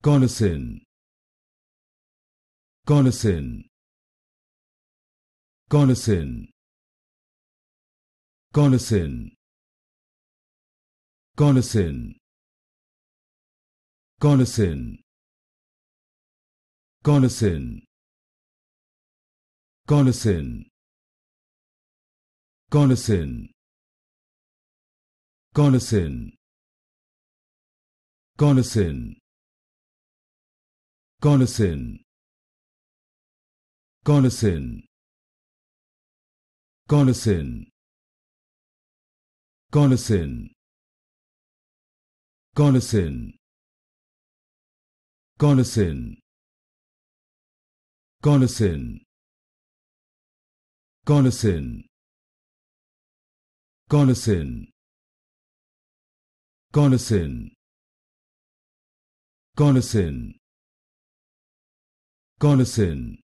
Gunnison Gunnison Gunnison Gunnison Gunnison Gunnison Gunnison Gunnison Gunnison Gunnison Gunnison Gunnison Gunnison Gunnison Gunnison Gunnison Gunnison Gunnison Gunnison Gunnison Gunnison Gunnison Gunnison.